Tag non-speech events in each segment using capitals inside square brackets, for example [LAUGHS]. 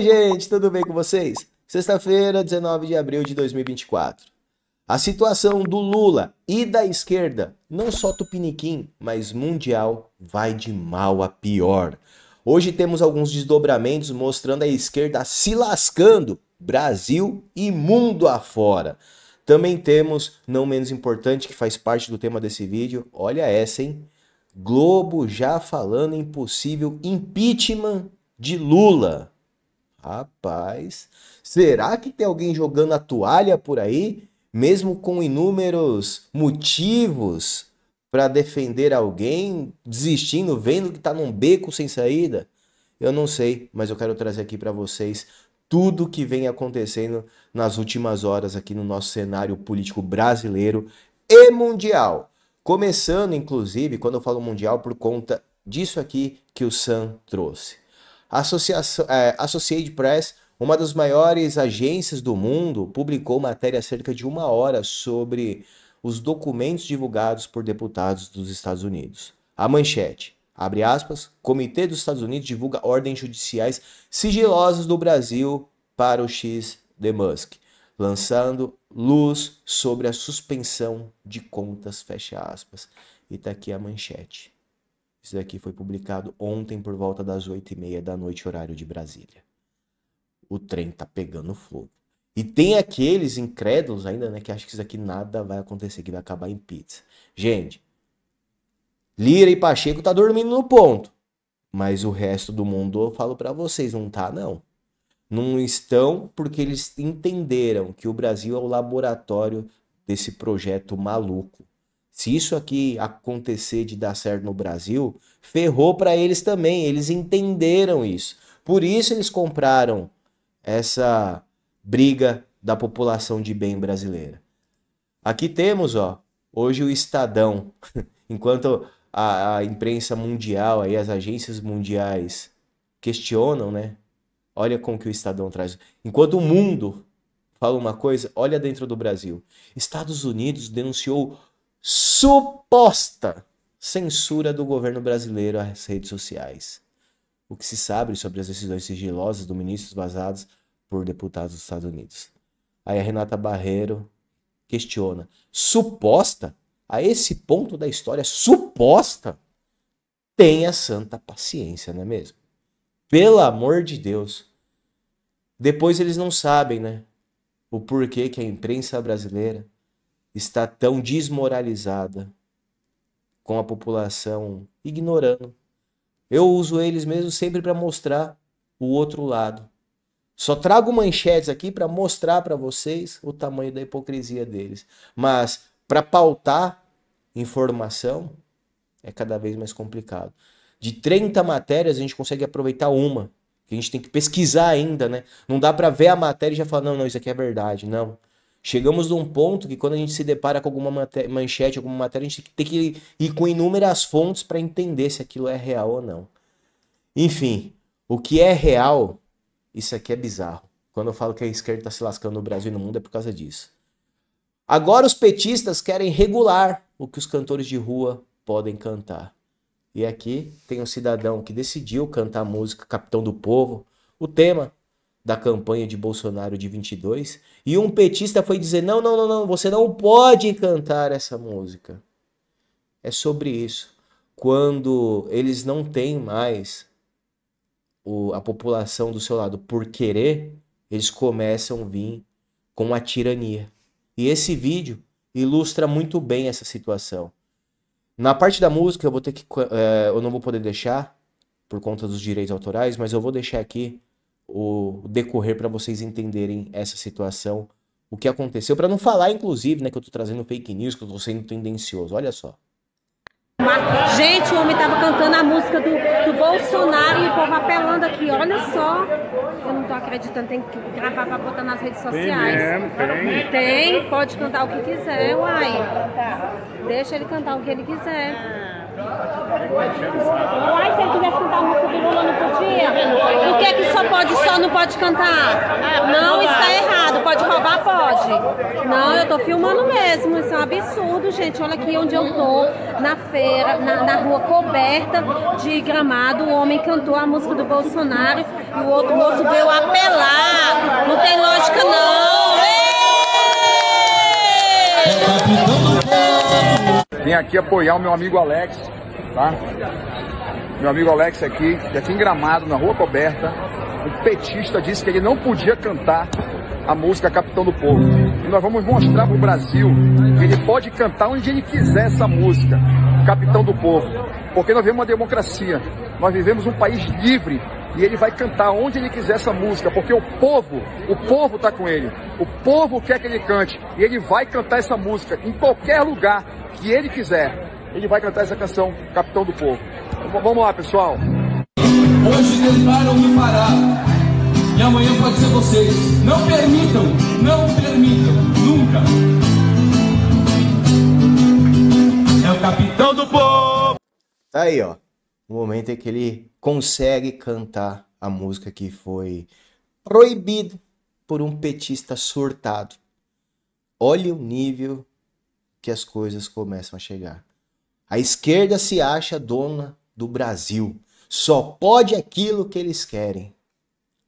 Oi, gente, tudo bem com vocês? Sexta-feira, 19 de abril de 2024. A situação do Lula e da esquerda, não só tupiniquim, mas mundial, vai de mal a pior. Hoje temos alguns desdobramentos mostrando a esquerda se lascando, Brasil e mundo afora. Também temos, não menos importante, que faz parte do tema desse vídeo, olha essa, hein? Globo já falando em possível impeachment de Lula. Rapaz, será que tem alguém jogando a toalha por aí, mesmo com inúmeros motivos para defender alguém, desistindo, vendo que está num beco sem saída? Eu não sei, mas eu quero trazer aqui para vocês tudo o que vem acontecendo nas últimas horas aqui no nosso cenário político brasileiro e mundial. Começando, inclusive, quando eu falo mundial, por conta disso aqui que o Sam trouxe. Associação, é, Associated Press, uma das maiores agências do mundo, publicou matéria cerca de uma hora sobre os documentos divulgados por deputados dos Estados Unidos. A manchete, abre aspas, Comitê dos Estados Unidos divulga ordens judiciais sigilosas do Brasil para o X de Musk, lançando luz sobre a suspensão de contas, fecha aspas. E tá aqui a manchete. Isso daqui foi publicado ontem por volta das 8 e meia da noite, horário de Brasília. O trem tá pegando fogo. E tem aqueles incrédulos ainda, né, que acham que isso aqui nada vai acontecer, que vai acabar em pizza. Gente, Lira e Pacheco tá dormindo no ponto. Mas o resto do mundo, eu falo para vocês, não tá não. Não estão porque eles entenderam que o Brasil é o laboratório desse projeto maluco se isso aqui acontecer de dar certo no Brasil, ferrou para eles também. Eles entenderam isso. Por isso eles compraram essa briga da população de bem brasileira. Aqui temos, ó, hoje o Estadão, [LAUGHS] enquanto a, a imprensa mundial, aí as agências mundiais questionam, né? Olha como que o Estadão traz. Enquanto o mundo fala uma coisa, olha dentro do Brasil. Estados Unidos denunciou suposta censura do governo brasileiro às redes sociais. O que se sabe sobre as decisões sigilosas do ministro vazadas por deputados dos Estados Unidos. Aí a Renata Barreiro questiona: suposta? A esse ponto da história, suposta? Tenha santa paciência, não é mesmo? Pelo amor de Deus. Depois eles não sabem, né? O porquê que a imprensa brasileira está tão desmoralizada, com a população ignorando. Eu uso eles mesmo sempre para mostrar o outro lado. Só trago manchetes aqui para mostrar para vocês o tamanho da hipocrisia deles. Mas para pautar informação é cada vez mais complicado. De 30 matérias a gente consegue aproveitar uma, que a gente tem que pesquisar ainda, né? Não dá para ver a matéria e já falar não, não, isso aqui é verdade, não. Chegamos num ponto que quando a gente se depara com alguma manchete, alguma matéria, a gente tem que ir com inúmeras fontes para entender se aquilo é real ou não. Enfim, o que é real, isso aqui é bizarro. Quando eu falo que a esquerda está se lascando no Brasil e no mundo é por causa disso. Agora os petistas querem regular o que os cantores de rua podem cantar. E aqui tem um cidadão que decidiu cantar a música Capitão do Povo, o tema da campanha de Bolsonaro de 22 e um petista foi dizer: não, não, não, não, você não pode cantar essa música. É sobre isso. Quando eles não têm mais o, a população do seu lado por querer, eles começam a vir com a tirania. E esse vídeo ilustra muito bem essa situação. Na parte da música eu vou ter que, é, eu não vou poder deixar por conta dos direitos autorais, mas eu vou deixar aqui o decorrer para vocês entenderem essa situação, o que aconteceu, para não falar, inclusive, né, que eu estou trazendo fake news, que eu estou sendo tendencioso. Olha só. Gente, o homem estava cantando a música do, do, Bolsonaro e o povo apelando aqui. Olha só. Eu não tô acreditando, tem que gravar para botar nas redes sociais. Tem, tem. tem, pode cantar o que quiser, uai. Deixa ele cantar o que ele quiser. Ah. Uai, se ele quisesse cantar música do Lula, não podia? O que, é que só pode só não pode cantar? Ah, não, está errado. Pode roubar? Pode. Não, eu tô filmando mesmo. Isso é um absurdo, gente. Olha aqui onde eu tô, na feira, na, na rua coberta de gramado. O homem cantou a música do Bolsonaro e o outro moço veio apelar. Não tem lógica. Vim aqui apoiar o meu amigo Alex, tá? Meu amigo Alex aqui, que é aqui em Gramado, na Rua Coberta, o petista disse que ele não podia cantar a música Capitão do Povo. E nós vamos mostrar para o Brasil que ele pode cantar onde ele quiser essa música, Capitão do Povo. Porque nós vivemos uma democracia, nós vivemos um país livre e ele vai cantar onde ele quiser essa música, porque o povo, o povo está com ele, o povo quer que ele cante e ele vai cantar essa música em qualquer lugar, que ele quiser. Ele vai cantar essa canção, Capitão do Povo. vamos lá, pessoal. Hoje não me parar e amanhã pode ser vocês. Não permitam, não permitam, nunca. É o Capitão do Povo. Tá aí, ó. O momento em é que ele consegue cantar a música que foi proibido por um petista surtado. Olha o nível que as coisas começam a chegar. A esquerda se acha dona do Brasil. Só pode aquilo que eles querem.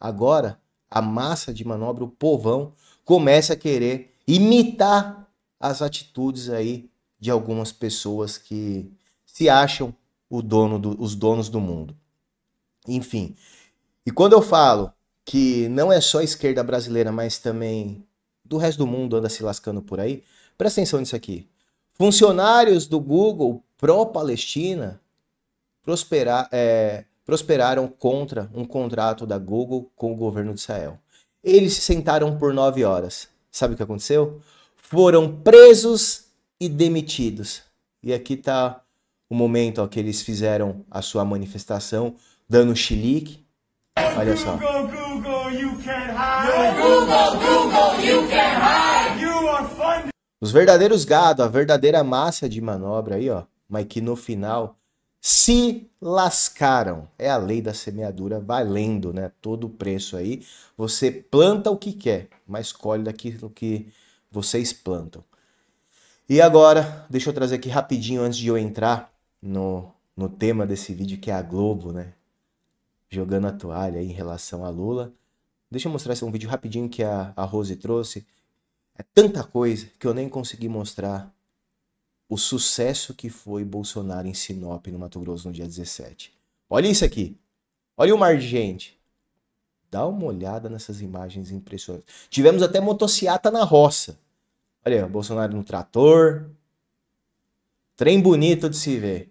Agora, a massa de manobra, o povão, começa a querer imitar as atitudes aí de algumas pessoas que se acham dono do, os donos do mundo. Enfim. E quando eu falo que não é só a esquerda brasileira, mas também do resto do mundo anda se lascando por aí, Presta atenção nisso aqui. Funcionários do Google pró-Palestina prosperar, é, prosperaram contra um contrato da Google com o governo de Israel. Eles se sentaram por nove horas. Sabe o que aconteceu? Foram presos e demitidos. E aqui está o momento ó, que eles fizeram a sua manifestação, dando xilique. Olha só. Google, Google, you can hide. Google, Google, you can hide. Os verdadeiros gado, a verdadeira massa de manobra aí, ó, mas que no final se lascaram. É a lei da semeadura valendo, né? Todo o preço aí. Você planta o que quer, mas colhe daquilo que vocês plantam. E agora, deixa eu trazer aqui rapidinho antes de eu entrar no, no tema desse vídeo que é a Globo, né? Jogando a toalha em relação a Lula. Deixa eu mostrar esse um vídeo rapidinho que a, a Rose trouxe é tanta coisa que eu nem consegui mostrar o sucesso que foi Bolsonaro em Sinop, no Mato Grosso, no dia 17. Olha isso aqui. Olha o mar de gente. Dá uma olhada nessas imagens impressionantes. Tivemos até motociata na roça. Olha, Bolsonaro no trator. Trem bonito de se ver.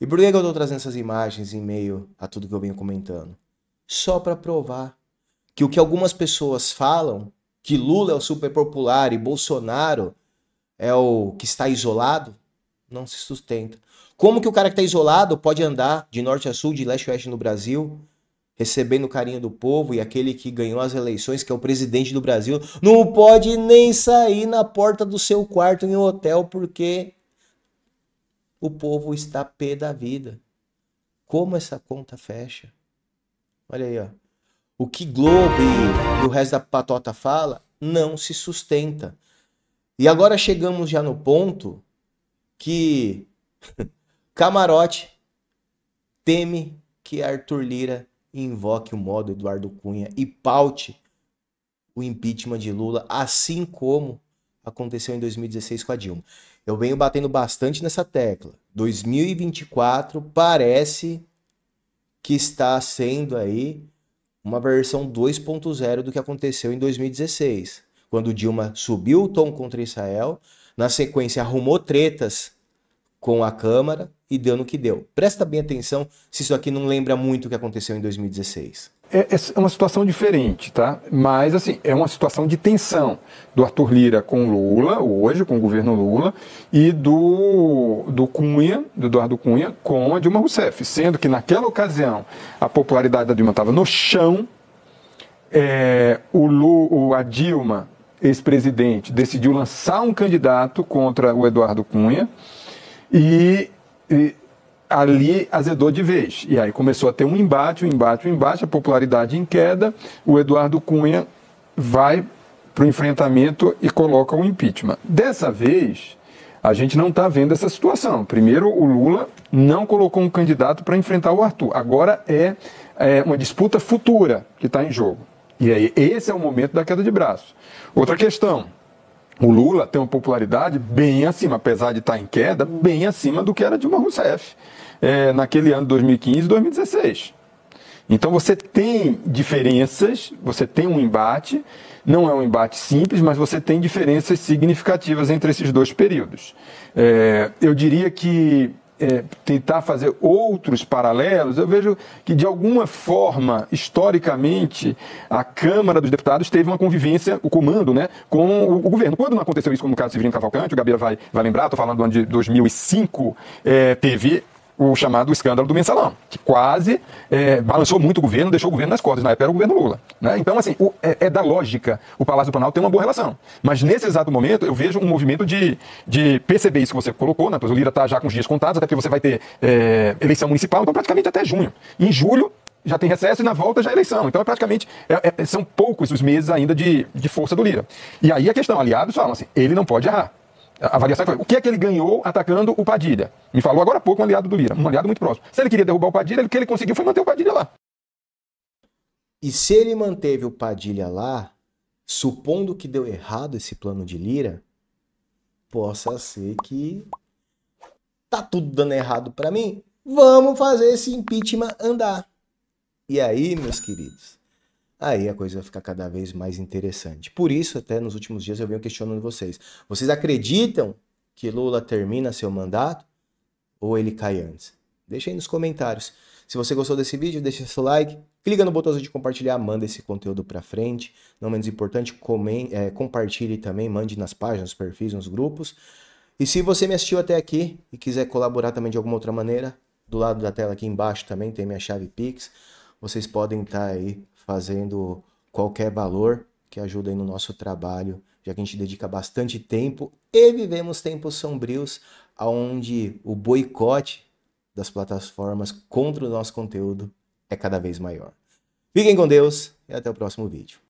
E por que eu estou trazendo essas imagens em meio a tudo que eu venho comentando? Só para provar que o que algumas pessoas falam, que Lula é o super popular e Bolsonaro é o que está isolado, não se sustenta. Como que o cara que está isolado pode andar de norte a sul, de leste a oeste no Brasil, recebendo o carinho do povo e aquele que ganhou as eleições, que é o presidente do Brasil, não pode nem sair na porta do seu quarto em um hotel porque o povo está pé da vida. Como essa conta fecha? Olha aí, ó o que Globo e o resto da patota fala não se sustenta. E agora chegamos já no ponto que [LAUGHS] Camarote teme que Arthur Lira invoque o modo Eduardo Cunha e paute o impeachment de Lula, assim como aconteceu em 2016 com a Dilma. Eu venho batendo bastante nessa tecla. 2024 parece que está sendo aí uma versão 2.0 do que aconteceu em 2016, quando Dilma subiu o tom contra Israel, na sequência arrumou tretas com a Câmara e deu no que deu. Presta bem atenção se isso aqui não lembra muito o que aconteceu em 2016. É, é, é uma situação diferente, tá? Mas, assim, é uma situação de tensão do Arthur Lira com Lula, hoje, com o governo Lula, e do, do Cunha, do Eduardo Cunha, com a Dilma Rousseff. Sendo que, naquela ocasião, a popularidade da Dilma estava no chão, é, o, a Dilma, ex-presidente, decidiu lançar um candidato contra o Eduardo Cunha, e, e ali azedou de vez. E aí começou a ter um embate, um embate, um embate, a popularidade em queda. O Eduardo Cunha vai para o enfrentamento e coloca o impeachment. Dessa vez, a gente não está vendo essa situação. Primeiro, o Lula não colocou um candidato para enfrentar o Arthur. Agora é, é uma disputa futura que está em jogo. E aí, esse é o momento da queda de braço. Outra questão o Lula tem uma popularidade bem acima, apesar de estar em queda, bem acima do que era Dilma Rousseff é, naquele ano de 2015 e 2016. Então você tem diferenças, você tem um embate, não é um embate simples, mas você tem diferenças significativas entre esses dois períodos. É, eu diria que é, tentar fazer outros paralelos, eu vejo que, de alguma forma, historicamente, a Câmara dos Deputados teve uma convivência, o comando, né, com o, o governo. Quando não aconteceu isso, como no caso de Severino Cavalcante, o Gabeira vai, vai lembrar, estou falando do ano de 2005, é, teve o chamado escândalo do mensalão, que quase é, balançou muito o governo, deixou o governo nas cordas. Na época era o governo Lula. Né? Então, assim, o, é, é, da lógica o Palácio do Planalto tem uma boa relação. Mas nesse exato momento, eu vejo um movimento de, de perceber isso que você colocou, né? Pois o Lira está já com os dias contados, até porque você vai ter é, eleição municipal, então praticamente até junho. Em julho, já tem recesso e na volta já é eleição. Então, é praticamente é, é, são poucos os meses ainda de, de força do Lira. E aí a questão, aliados falam assim, ele não pode errar. A avaliação é o que é que ele ganhou atacando o Padilha. Me falou agora há pouco um aliado do Lira, um aliado muito próximo. Se ele queria derrubar o Padilha, o que ele conseguiu foi manter o Padilha lá. E se ele manteve o Padilha lá, supondo que deu errado esse plano de Lira, possa ser que tá tudo dando errado para mim. Vamos fazer esse impeachment andar. E aí, meus queridos, aí a coisa fica cada vez mais interessante. Por isso, até nos últimos dias eu venho questionando vocês. Vocês acreditam que Lula termina seu mandato ou ele cai antes? Deixa aí nos comentários. Se você gostou desse vídeo, deixa seu like, clica no botãozinho de compartilhar, manda esse conteúdo para frente. Não menos importante, comente, é, compartilhe também, mande nas páginas, nos perfis, nos grupos. E se você me assistiu até aqui e quiser colaborar também de alguma outra maneira, do lado da tela aqui embaixo também tem minha chave Pix. Vocês podem estar tá aí fazendo qualquer valor que ajudem no nosso trabalho, já que a gente dedica bastante tempo e vivemos tempos sombrios onde o boicote das plataformas contra o nosso conteúdo é cada vez maior. Fiquem com Deus e até o próximo vídeo.